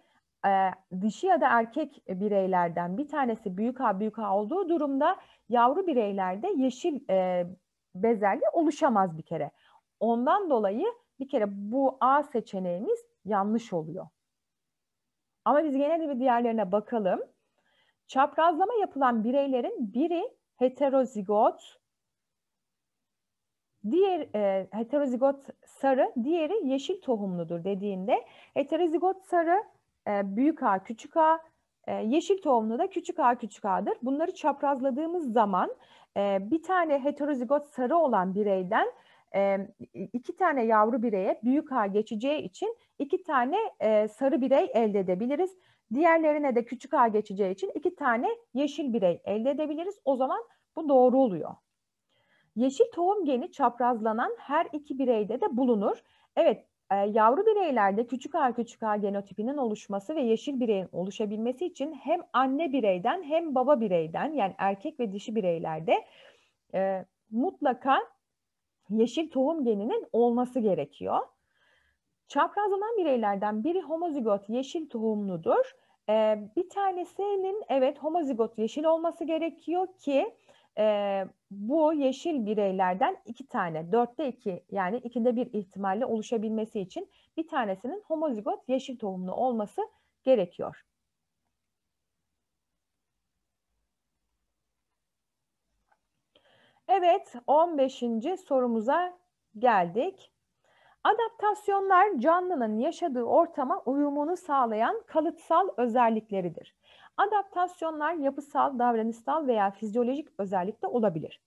Ee, dişi ya da erkek bireylerden bir tanesi büyük A büyük A olduğu durumda yavru bireylerde yeşil e, bezelye oluşamaz bir kere. Ondan dolayı bir kere bu A seçeneğimiz yanlış oluyor. Ama biz gene de bir diğerlerine bakalım. Çaprazlama yapılan bireylerin biri heterozigot, diğer e, heterozigot sarı, diğeri yeşil tohumludur dediğinde heterozigot sarı e, büyük A küçük A, e, yeşil tohumlu da küçük A küçük A'dır. Bunları çaprazladığımız zaman e, bir tane heterozigot sarı olan bireyden e, iki tane yavru bireye büyük A geçeceği için iki tane sarı birey elde edebiliriz. Diğerlerine de küçük A geçeceği için iki tane yeşil birey elde edebiliriz. O zaman bu doğru oluyor. Yeşil tohum geni çaprazlanan her iki bireyde de bulunur. Evet yavru bireylerde küçük A küçük A genotipinin oluşması ve yeşil bireyin oluşabilmesi için hem anne bireyden hem baba bireyden yani erkek ve dişi bireylerde e, mutlaka yeşil tohum geninin olması gerekiyor. Çaprazlanan bireylerden biri homozigot yeşil tohumludur. Ee, bir tanesinin evet homozigot yeşil olması gerekiyor ki e, bu yeşil bireylerden iki tane, dörtte iki yani ikinde bir ihtimalle oluşabilmesi için bir tanesinin homozigot yeşil tohumlu olması gerekiyor. Evet, 15. sorumuza geldik. Adaptasyonlar canlının yaşadığı ortama uyumunu sağlayan kalıtsal özellikleridir. Adaptasyonlar yapısal, davranışsal veya fizyolojik özellikte olabilir.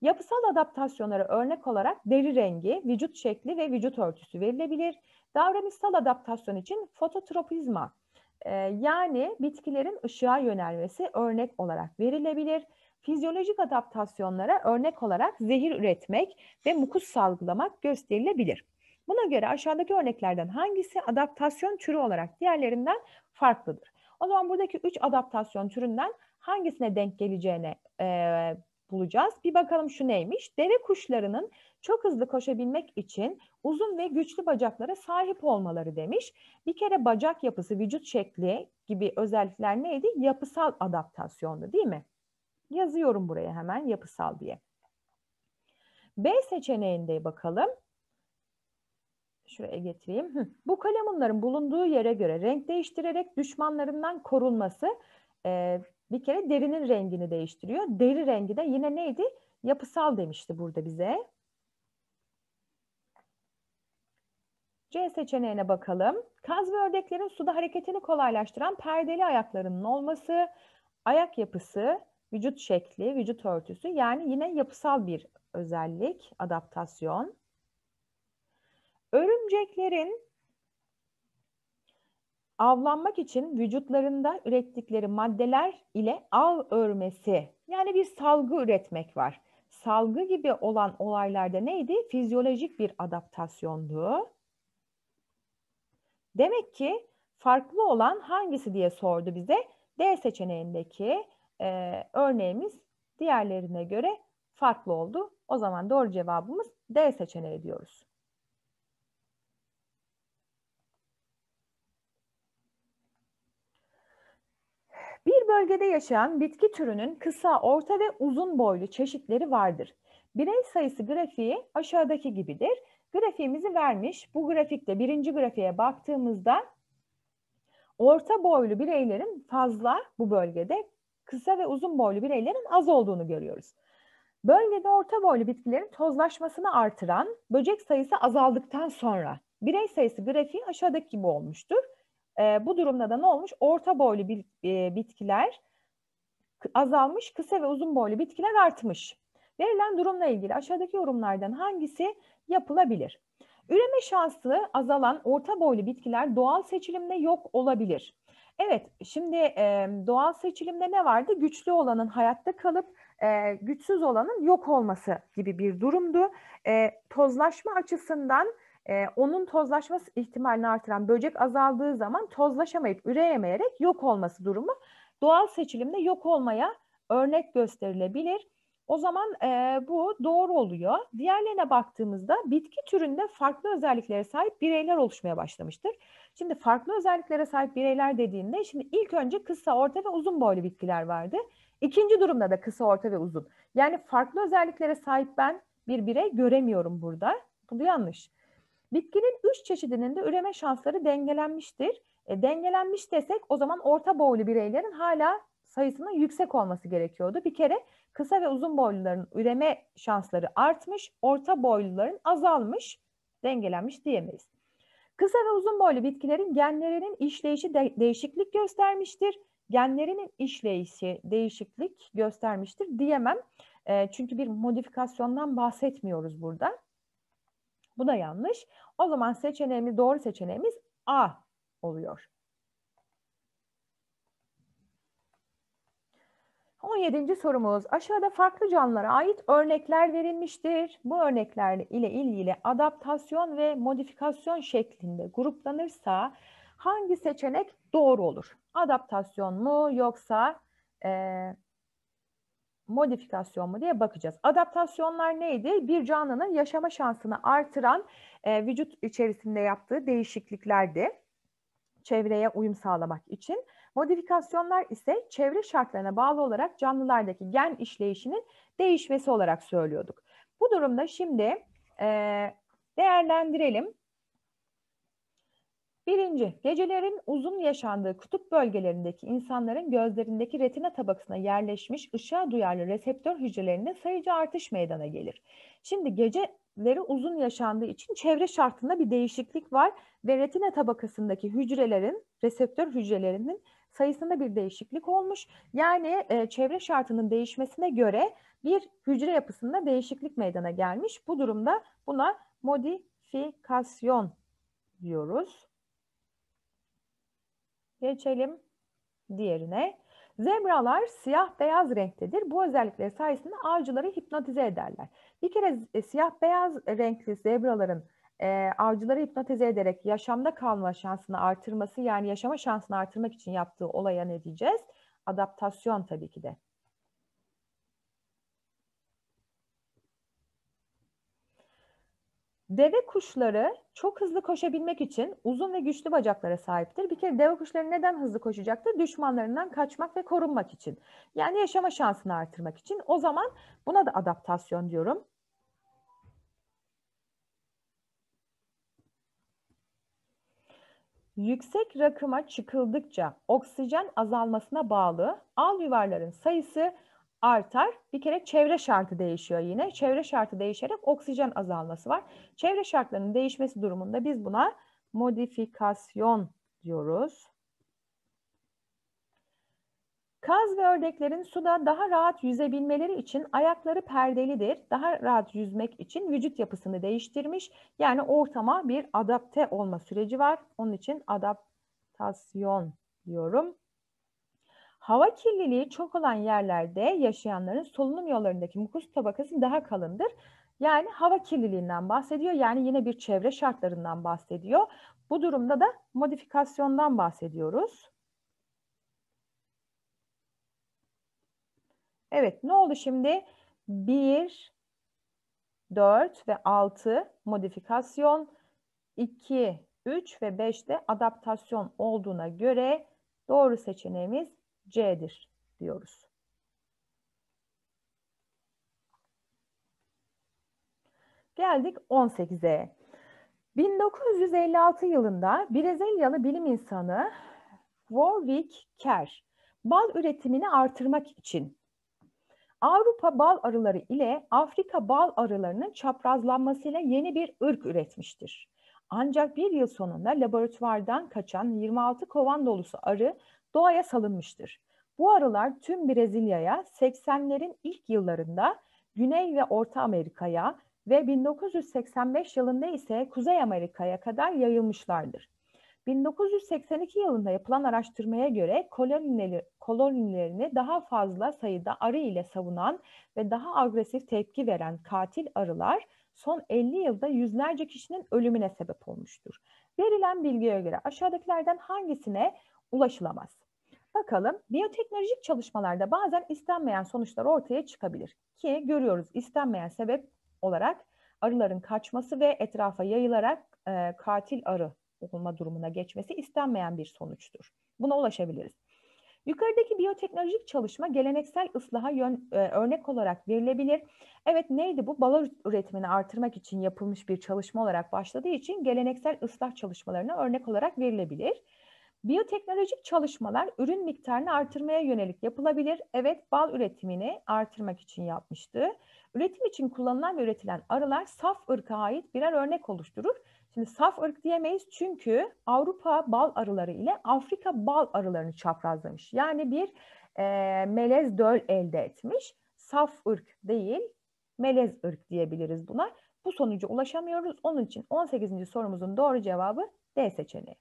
Yapısal adaptasyonlara örnek olarak deri rengi, vücut şekli ve vücut örtüsü verilebilir. Davranışsal adaptasyon için fototropizma, e, yani bitkilerin ışığa yönelmesi örnek olarak verilebilir. Fizyolojik adaptasyonlara örnek olarak zehir üretmek ve mukus salgılamak gösterilebilir. Buna göre aşağıdaki örneklerden hangisi adaptasyon türü olarak diğerlerinden farklıdır? O zaman buradaki 3 adaptasyon türünden hangisine denk geleceğine e, bulacağız. Bir bakalım şu neymiş? Deve kuşlarının çok hızlı koşabilmek için uzun ve güçlü bacaklara sahip olmaları demiş. Bir kere bacak yapısı, vücut şekli gibi özellikler neydi? Yapısal adaptasyondu değil mi? Yazıyorum buraya hemen yapısal diye. B seçeneğinde bakalım. Şuraya getireyim. Bu kalemunların bulunduğu yere göre renk değiştirerek düşmanlarından korunması e, bir kere derinin rengini değiştiriyor. Deri rengi de yine neydi? Yapısal demişti burada bize. C seçeneğine bakalım. Kaz ve ördeklerin suda hareketini kolaylaştıran perdeli ayaklarının olması, ayak yapısı, vücut şekli, vücut örtüsü yani yine yapısal bir özellik, adaptasyon. Örümceklerin avlanmak için vücutlarında ürettikleri maddeler ile av örmesi yani bir salgı üretmek var. Salgı gibi olan olaylarda neydi? Fizyolojik bir adaptasyondu. Demek ki farklı olan hangisi diye sordu bize. D seçeneğindeki e, örneğimiz diğerlerine göre farklı oldu. O zaman doğru cevabımız D seçeneği diyoruz. Bir bölgede yaşayan bitki türünün kısa, orta ve uzun boylu çeşitleri vardır. Birey sayısı grafiği aşağıdaki gibidir. Grafiğimizi vermiş. Bu grafikte birinci grafiğe baktığımızda orta boylu bireylerin fazla bu bölgede kısa ve uzun boylu bireylerin az olduğunu görüyoruz. Bölgede orta boylu bitkilerin tozlaşmasını artıran böcek sayısı azaldıktan sonra birey sayısı grafiği aşağıdaki gibi olmuştur. E, bu durumda da ne olmuş? Orta boylu e, bitkiler azalmış, kısa ve uzun boylu bitkiler artmış. Verilen durumla ilgili aşağıdaki yorumlardan hangisi yapılabilir? Üreme şansı azalan orta boylu bitkiler doğal seçilimde yok olabilir. Evet, şimdi e, doğal seçilimde ne vardı? Güçlü olanın hayatta kalıp e, güçsüz olanın yok olması gibi bir durumdu. E, tozlaşma açısından e, onun tozlaşması ihtimalini artıran böcek azaldığı zaman tozlaşamayıp üreyemeyerek yok olması durumu doğal seçilimde yok olmaya örnek gösterilebilir. O zaman e, bu doğru oluyor. Diğerlerine baktığımızda bitki türünde farklı özelliklere sahip bireyler oluşmaya başlamıştır. Şimdi farklı özelliklere sahip bireyler dediğinde şimdi ilk önce kısa, orta ve uzun boylu bitkiler vardı. İkinci durumda da kısa, orta ve uzun. Yani farklı özelliklere sahip ben bir birey göremiyorum burada. Bu yanlış. Bitkinin üç çeşidinin de üreme şansları dengelenmiştir. E, dengelenmiş desek o zaman orta boylu bireylerin hala sayısının yüksek olması gerekiyordu. Bir kere kısa ve uzun boyluların üreme şansları artmış, orta boyluların azalmış, dengelenmiş diyemeyiz. Kısa ve uzun boylu bitkilerin genlerinin işleyişi de değişiklik göstermiştir. Genlerinin işleyişi değişiklik göstermiştir diyemem. E, çünkü bir modifikasyondan bahsetmiyoruz burada. Bu da yanlış. O zaman seçeneğimiz, doğru seçeneğimiz A oluyor. 17. sorumuz aşağıda farklı canlılara ait örnekler verilmiştir. Bu örnekler ile ilgili adaptasyon ve modifikasyon şeklinde gruplanırsa hangi seçenek doğru olur? Adaptasyon mu yoksa e, modifikasyon mu diye bakacağız. Adaptasyonlar neydi? Bir canlının yaşama şansını artıran e, vücut içerisinde yaptığı değişikliklerdi. Çevreye uyum sağlamak için. Modifikasyonlar ise çevre şartlarına bağlı olarak canlılardaki gen işleyişinin değişmesi olarak söylüyorduk. Bu durumda şimdi e, değerlendirelim. Birinci, gecelerin uzun yaşandığı kutup bölgelerindeki insanların gözlerindeki retina tabakasına yerleşmiş ışığa duyarlı reseptör hücrelerinde sayıca artış meydana gelir. Şimdi geceleri uzun yaşandığı için çevre şartında bir değişiklik var ve retina tabakasındaki hücrelerin, reseptör hücrelerinin sayısında bir değişiklik olmuş. Yani e, çevre şartının değişmesine göre bir hücre yapısında değişiklik meydana gelmiş. Bu durumda buna modifikasyon diyoruz. Geçelim diğerine. Zebralar siyah beyaz renktedir. Bu özellikleri sayesinde avcıları hipnotize ederler. Bir kere e, siyah beyaz renkli zebraların e, avcıları hipnotize ederek yaşamda kalma şansını artırması yani yaşama şansını artırmak için yaptığı olaya ne diyeceğiz? Adaptasyon tabii ki de. Deve kuşları çok hızlı koşabilmek için uzun ve güçlü bacaklara sahiptir. Bir kere deve kuşları neden hızlı koşacaktır? Düşmanlarından kaçmak ve korunmak için. Yani yaşama şansını artırmak için. O zaman buna da adaptasyon diyorum. yüksek rakıma çıkıldıkça oksijen azalmasına bağlı al yuvarların sayısı artar. Bir kere çevre şartı değişiyor yine. Çevre şartı değişerek oksijen azalması var. Çevre şartlarının değişmesi durumunda biz buna modifikasyon diyoruz. Kaz ve ördeklerin suda daha rahat yüzebilmeleri için ayakları perdelidir. Daha rahat yüzmek için vücut yapısını değiştirmiş. Yani ortama bir adapte olma süreci var. Onun için adaptasyon diyorum. Hava kirliliği çok olan yerlerde yaşayanların solunum yollarındaki mukus tabakası daha kalındır. Yani hava kirliliğinden bahsediyor. Yani yine bir çevre şartlarından bahsediyor. Bu durumda da modifikasyondan bahsediyoruz. Evet ne oldu şimdi? 1, 4 ve 6 modifikasyon, 2, 3 ve 5 de adaptasyon olduğuna göre doğru seçeneğimiz C'dir diyoruz. Geldik 18'e. 1956 yılında Brezilyalı bilim insanı Warwick Kerr bal üretimini artırmak için Avrupa bal arıları ile Afrika bal arılarının çaprazlanmasıyla yeni bir ırk üretmiştir. Ancak bir yıl sonunda laboratuvardan kaçan 26 kovan dolusu arı doğaya salınmıştır. Bu arılar tüm Brezilya'ya 80'lerin ilk yıllarında Güney ve Orta Amerika'ya ve 1985 yılında ise Kuzey Amerika'ya kadar yayılmışlardır. 1982 yılında yapılan araştırmaya göre kolonileri, kolonilerini daha fazla sayıda arı ile savunan ve daha agresif tepki veren katil arılar son 50 yılda yüzlerce kişinin ölümüne sebep olmuştur. Verilen bilgiye göre aşağıdakilerden hangisine ulaşılamaz? Bakalım biyoteknolojik çalışmalarda bazen istenmeyen sonuçlar ortaya çıkabilir ki görüyoruz istenmeyen sebep olarak arıların kaçması ve etrafa yayılarak e, katil arı olma durumuna geçmesi istenmeyen bir sonuçtur. Buna ulaşabiliriz. Yukarıdaki biyoteknolojik çalışma geleneksel ıslaha yön, e, örnek olarak verilebilir. Evet neydi bu? Bala üretimini artırmak için yapılmış bir çalışma olarak başladığı için geleneksel ıslah çalışmalarına örnek olarak verilebilir. Biyoteknolojik çalışmalar ürün miktarını artırmaya yönelik yapılabilir. Evet bal üretimini artırmak için yapmıştı. Üretim için kullanılan ve üretilen arılar saf ırka ait birer örnek oluşturur. Şimdi saf ırk diyemeyiz çünkü Avrupa bal arıları ile Afrika bal arılarını çaprazlamış. Yani bir e, melez döl elde etmiş. Saf ırk değil, melez ırk diyebiliriz buna. Bu sonuca ulaşamıyoruz. Onun için 18. sorumuzun doğru cevabı D seçeneği.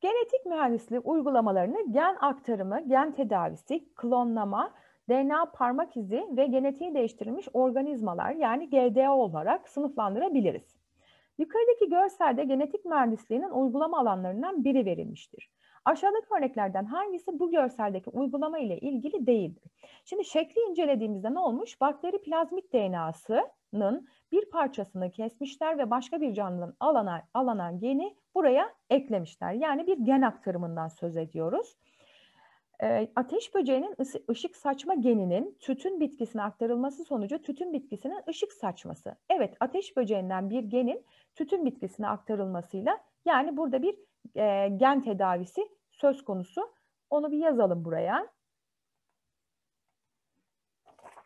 Genetik mühendisliği uygulamalarını gen aktarımı, gen tedavisi, klonlama, DNA parmak izi ve genetiği değiştirilmiş organizmalar yani GDO olarak sınıflandırabiliriz. Yukarıdaki görselde genetik mühendisliğinin uygulama alanlarından biri verilmiştir. Aşağıdaki örneklerden hangisi bu görseldeki uygulama ile ilgili değildir? Şimdi şekli incelediğimizde ne olmuş? Bakteri plazmit DNA'sının bir parçasını kesmişler ve başka bir canlının alana, alana geni buraya eklemişler. Yani bir gen aktarımından söz ediyoruz ateş böceğinin ışık saçma geninin tütün bitkisine aktarılması sonucu tütün bitkisinin ışık saçması. Evet ateş böceğinden bir genin tütün bitkisine aktarılmasıyla yani burada bir e, gen tedavisi söz konusu. Onu bir yazalım buraya.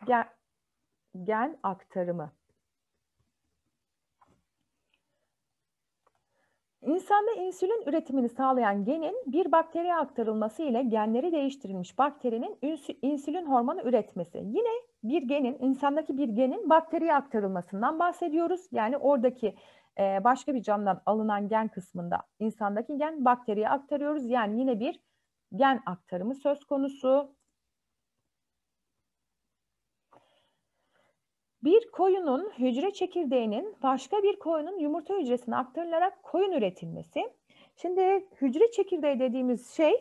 Gen, gen aktarımı. İnsanda insülin üretimini sağlayan genin bir bakteriye aktarılması ile genleri değiştirilmiş bakterinin insülin hormonu üretmesi. Yine bir genin, insandaki bir genin bakteriye aktarılmasından bahsediyoruz. Yani oradaki e, başka bir canlıdan alınan gen kısmında insandaki gen bakteriye aktarıyoruz. Yani yine bir gen aktarımı söz konusu. Bir koyunun hücre çekirdeğinin başka bir koyunun yumurta hücresine aktarılarak koyun üretilmesi. Şimdi hücre çekirdeği dediğimiz şey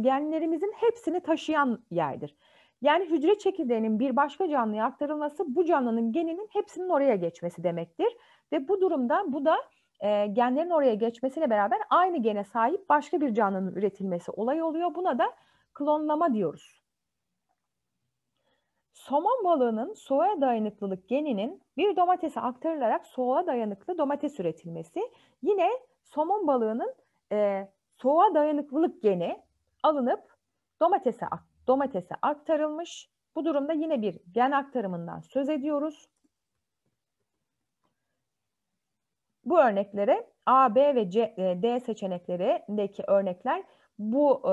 genlerimizin hepsini taşıyan yerdir. Yani hücre çekirdeğinin bir başka canlıya aktarılması bu canlının geninin hepsinin oraya geçmesi demektir. Ve bu durumda bu da e, genlerin oraya geçmesiyle beraber aynı gene sahip başka bir canlının üretilmesi olay oluyor. Buna da klonlama diyoruz. Somon balığının soğuğa dayanıklılık geninin bir domatese aktarılarak soğuğa dayanıklı domates üretilmesi. Yine somon balığının e, soğuğa dayanıklılık geni alınıp domatese, domatese aktarılmış. Bu durumda yine bir gen aktarımından söz ediyoruz. Bu örneklere A, B ve C, e, D seçeneklerindeki örnekler bu e,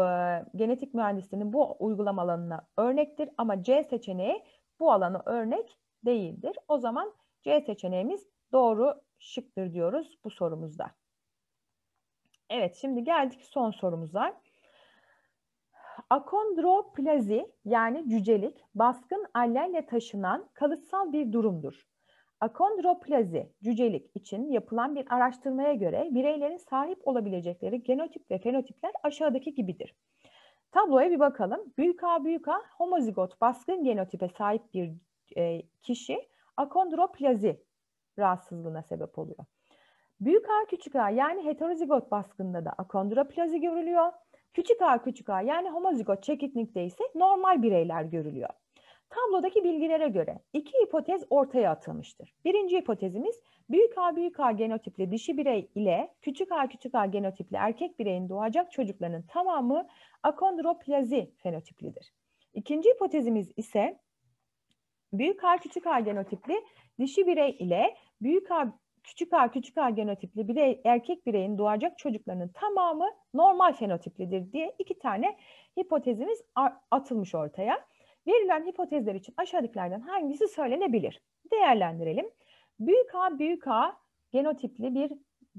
genetik mühendisliğinin bu uygulama alanına örnektir ama C seçeneği bu alanı örnek değildir. O zaman C seçeneğimiz doğru şıktır diyoruz bu sorumuzda. Evet şimdi geldik son sorumuza. Akondroplazi yani cücelik baskın allelle taşınan kalıtsal bir durumdur. Akondroplazi, cücelik için yapılan bir araştırmaya göre bireylerin sahip olabilecekleri genotip ve fenotipler aşağıdaki gibidir. Tabloya bir bakalım. Büyük A büyük A homozigot baskın genotipe sahip bir e, kişi akondroplazi rahatsızlığına sebep oluyor. Büyük A küçük A yani heterozigot baskında da akondroplazi görülüyor. Küçük A küçük A yani homozigot çekiklikte ise normal bireyler görülüyor. Tablodaki bilgilere göre iki hipotez ortaya atılmıştır. Birinci hipotezimiz büyük A büyük A genotipli dişi birey ile küçük A küçük A genotipli erkek bireyin doğacak çocukların tamamı akondroplazi fenotiplidir. İkinci hipotezimiz ise büyük A küçük A genotipli dişi birey ile büyük A küçük A küçük A genotipli birey, erkek bireyin doğacak çocukların tamamı normal fenotiplidir diye iki tane hipotezimiz atılmış ortaya. Verilen hipotezler için aşağıdakilerden hangisi söylenebilir? Değerlendirelim. Büyük A büyük A genotipli bir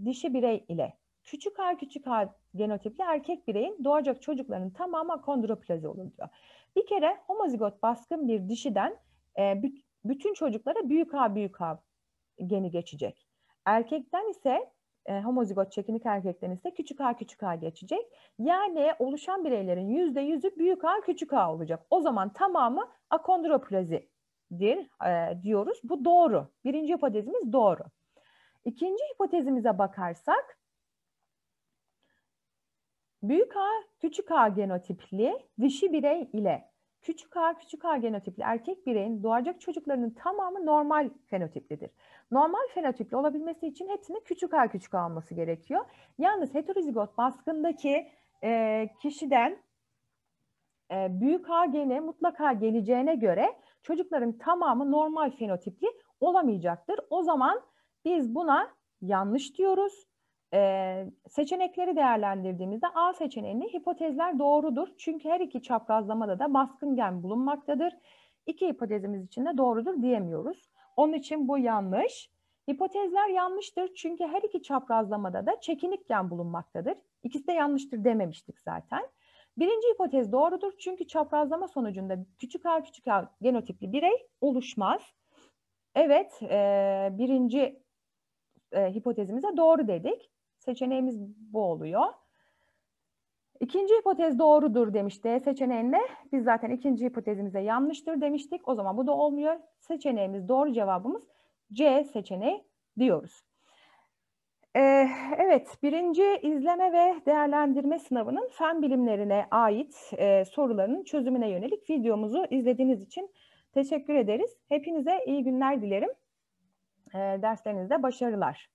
dişi birey ile küçük A küçük A genotipli erkek bireyin doğacak çocuklarının tamamı kondroplazi olur diyor. Bir kere homozigot baskın bir dişiden e, bütün çocuklara büyük A büyük A geni geçecek. Erkekten ise e, homozigot çekinik erkeklerin ise küçük a küçük a geçecek. Yani oluşan bireylerin yüzde yüzü büyük a küçük a olacak. O zaman tamamı akondroplazidir e, diyoruz. Bu doğru. Birinci hipotezimiz doğru. İkinci hipotezimize bakarsak büyük a küçük a genotipli dişi birey ile Küçük A, küçük A genotipli erkek bireyin doğacak çocuklarının tamamı normal fenotiplidir. Normal fenotipli olabilmesi için hepsinin küçük A küçük A olması gerekiyor. Yalnız heterozigot baskındaki e, kişiden e, büyük A gene mutlaka geleceğine göre çocukların tamamı normal fenotipli olamayacaktır. O zaman biz buna yanlış diyoruz. Ee, seçenekleri değerlendirdiğimizde A seçeneğinde hipotezler doğrudur. Çünkü her iki çaprazlamada da baskın gen bulunmaktadır. İki hipotezimiz için de doğrudur diyemiyoruz. Onun için bu yanlış. Hipotezler yanlıştır çünkü her iki çaprazlamada da çekinik gen bulunmaktadır. İkisi de yanlıştır dememiştik zaten. Birinci hipotez doğrudur çünkü çaprazlama sonucunda küçük a küçük a genotipli birey oluşmaz. Evet, e, birinci e, hipotezimize doğru dedik. Seçeneğimiz bu oluyor. İkinci hipotez doğrudur demiş D seçeneğinde. Biz zaten ikinci hipotezimize yanlıştır demiştik. O zaman bu da olmuyor. Seçeneğimiz doğru cevabımız C seçeneği diyoruz. Ee, evet, birinci izleme ve değerlendirme sınavının fen bilimlerine ait e, sorularının çözümüne yönelik videomuzu izlediğiniz için teşekkür ederiz. Hepinize iyi günler dilerim. E, derslerinizde başarılar.